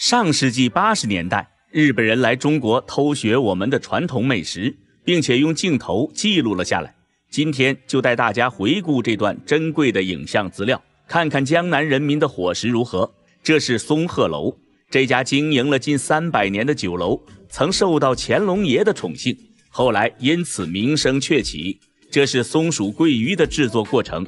上世纪八十年代，日本人来中国偷学我们的传统美食，并且用镜头记录了下来。今天就带大家回顾这段珍贵的影像资料，看看江南人民的伙食如何。这是松鹤楼，这家经营了近三百年的酒楼，曾受到乾隆爷的宠幸，后来因此名声鹊起。这是松鼠桂鱼的制作过程。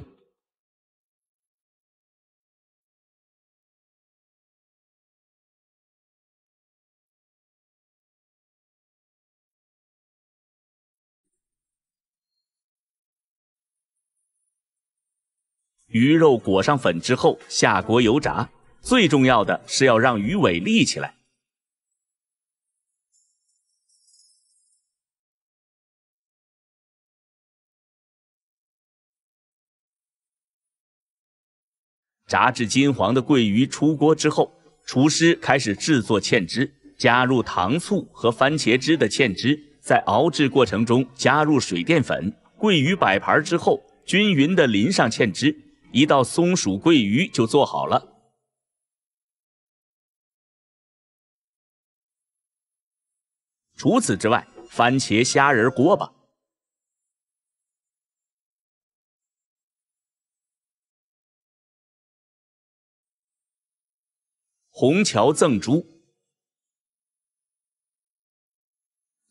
鱼肉裹上粉之后下锅油炸，最重要的是要让鱼尾立起来。炸至金黄的桂鱼出锅之后，厨师开始制作芡汁，加入糖醋和番茄汁的芡汁，在熬制过程中加入水淀粉。桂鱼摆盘之后，均匀的淋上芡汁。一道松鼠桂鱼就做好了。除此之外，番茄虾仁锅巴、红桥赠珠，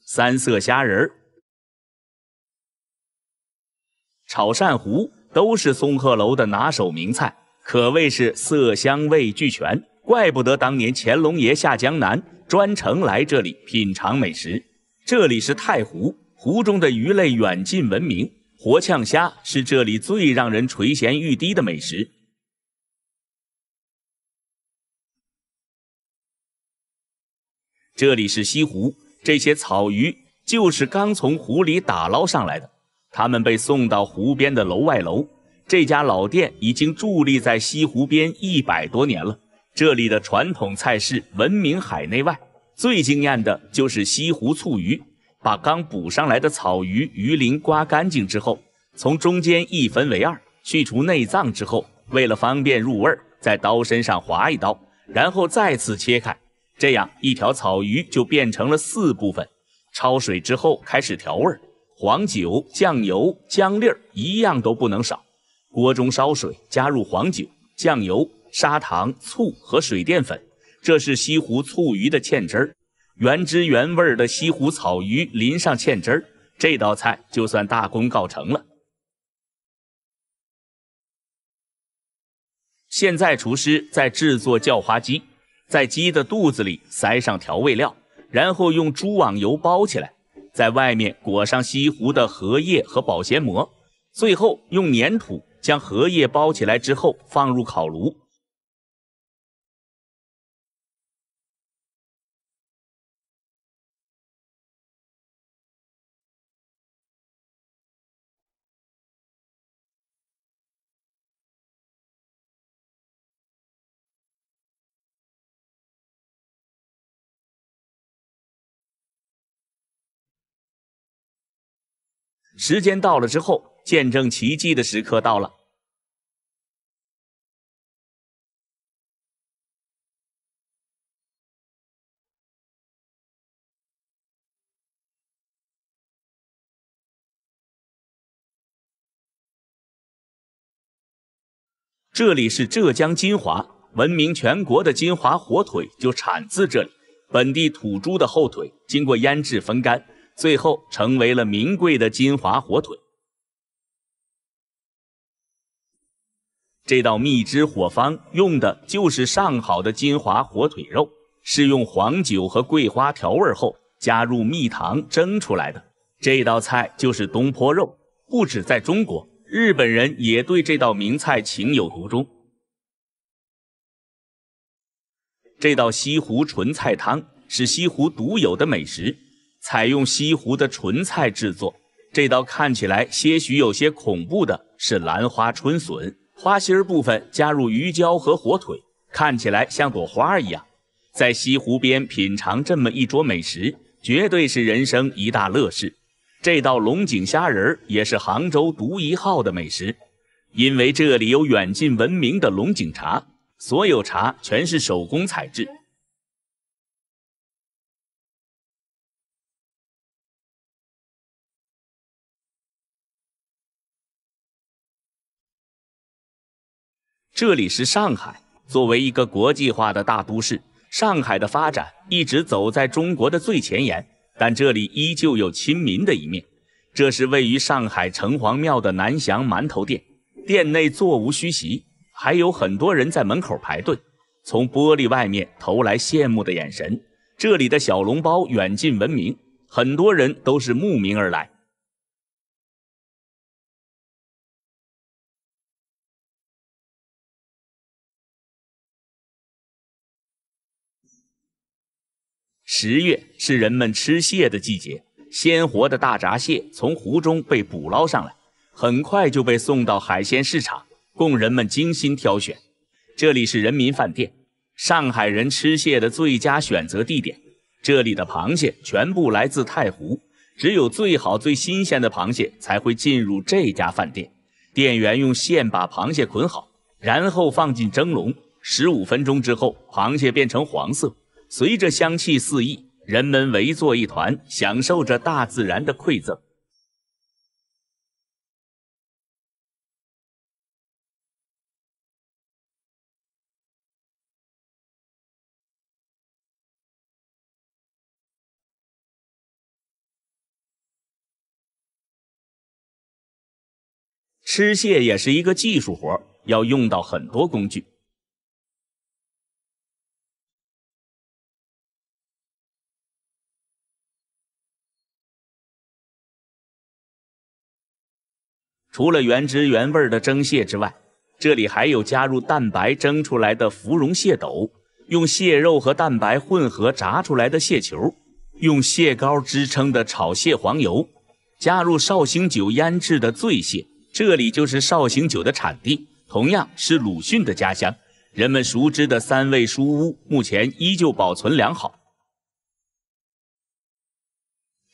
三色虾仁炒鳝糊。都是松鹤楼的拿手名菜，可谓是色香味俱全，怪不得当年乾隆爷下江南专程来这里品尝美食。这里是太湖，湖中的鱼类远近闻名，活呛虾是这里最让人垂涎欲滴的美食。这里是西湖，这些草鱼就是刚从湖里打捞上来的。他们被送到湖边的楼外楼，这家老店已经伫立在西湖边一百多年了。这里的传统菜式闻名海内外，最惊艳的就是西湖醋鱼。把刚捕上来的草鱼鱼鳞刮干净之后，从中间一分为二，去除内脏之后，为了方便入味，在刀身上划一刀，然后再次切开，这样一条草鱼就变成了四部分。焯水之后开始调味。黄酒、酱油、姜粒儿一样都不能少。锅中烧水，加入黄酒、酱油、砂糖、醋和水淀粉，这是西湖醋鱼的芡汁儿。原汁原味的西湖草鱼淋上芡汁儿，这道菜就算大功告成了。现在厨师在制作叫花鸡，在鸡的肚子里塞上调味料，然后用猪网油包起来。在外面裹上西湖的荷叶和保鲜膜，最后用粘土将荷叶包起来之后，放入烤炉。时间到了之后，见证奇迹的时刻到了。这里是浙江金华，闻名全国的金华火腿就产自这里。本地土猪的后腿，经过腌制、风干。最后成为了名贵的金华火腿。这道蜜汁火方用的就是上好的金华火腿肉，是用黄酒和桂花调味后，加入蜜糖蒸出来的。这道菜就是东坡肉。不止在中国，日本人也对这道名菜情有独钟。这道西湖莼菜汤是西湖独有的美食。采用西湖的纯菜制作，这道看起来些许有些恐怖的是兰花春笋，花心儿部分加入鱼胶和火腿，看起来像朵花一样。在西湖边品尝这么一桌美食，绝对是人生一大乐事。这道龙井虾仁儿也是杭州独一号的美食，因为这里有远近闻名的龙井茶，所有茶全是手工采制。这里是上海，作为一个国际化的大都市，上海的发展一直走在中国的最前沿。但这里依旧有亲民的一面。这是位于上海城隍庙的南翔馒头店，店内座无虚席，还有很多人在门口排队，从玻璃外面投来羡慕的眼神。这里的小笼包远近闻名，很多人都是慕名而来。十月是人们吃蟹的季节，鲜活的大闸蟹从湖中被捕捞上来，很快就被送到海鲜市场，供人们精心挑选。这里是人民饭店，上海人吃蟹的最佳选择地点。这里的螃蟹全部来自太湖，只有最好、最新鲜的螃蟹才会进入这家饭店。店员用线把螃蟹捆好，然后放进蒸笼。十五分钟之后，螃蟹变成黄色。随着香气四溢，人们围坐一团，享受着大自然的馈赠。吃蟹也是一个技术活，要用到很多工具。除了原汁原味的蒸蟹之外，这里还有加入蛋白蒸出来的芙蓉蟹斗，用蟹肉和蛋白混合炸出来的蟹球，用蟹膏支撑的炒蟹黄油，加入绍兴酒腌制的醉蟹。这里就是绍兴酒的产地，同样是鲁迅的家乡。人们熟知的三味书屋目前依旧保存良好。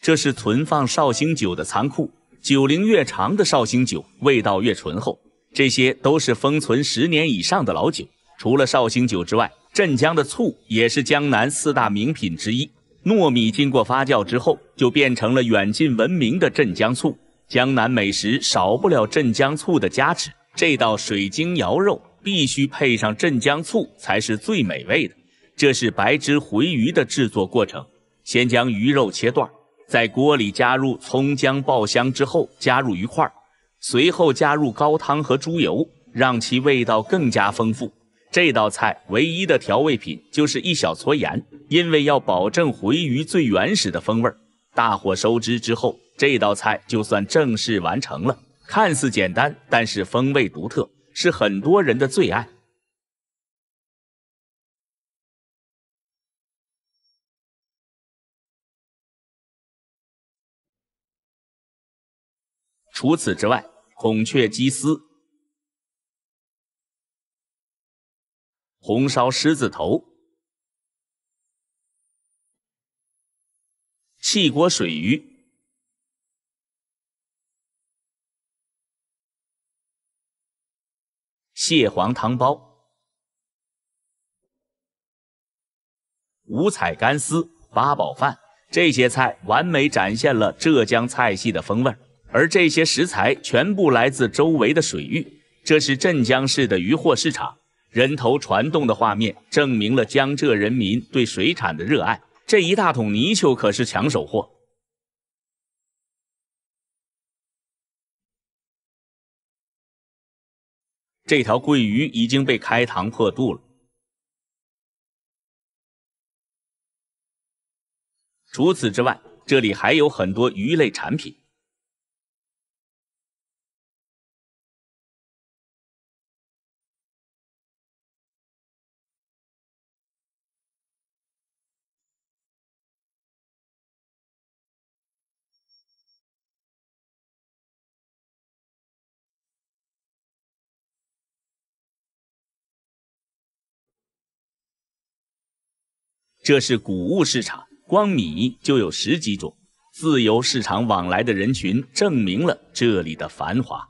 这是存放绍兴酒的仓库。酒龄越长的绍兴酒，味道越醇厚。这些都是封存十年以上的老酒。除了绍兴酒之外，镇江的醋也是江南四大名品之一。糯米经过发酵之后，就变成了远近闻名的镇江醋。江南美食少不了镇江醋的加持。这道水晶肴肉必须配上镇江醋才是最美味的。这是白汁回鱼的制作过程，先将鱼肉切段。在锅里加入葱姜爆香之后，加入鱼块，随后加入高汤和猪油，让其味道更加丰富。这道菜唯一的调味品就是一小撮盐，因为要保证回鱼最原始的风味。大火收汁之后，这道菜就算正式完成了。看似简单，但是风味独特，是很多人的最爱。除此之外，孔雀鸡丝、红烧狮子头、汽锅水鱼、蟹黄汤包、五彩干丝、八宝饭这些菜，完美展现了浙江菜系的风味儿。而这些食材全部来自周围的水域。这是镇江市的渔货市场，人头攒动的画面证明了江浙人民对水产的热爱。这一大桶泥鳅可是抢手货。这条桂鱼已经被开膛破肚了。除此之外，这里还有很多鱼类产品。这是谷物市场，光米就有十几种。自由市场往来的人群，证明了这里的繁华。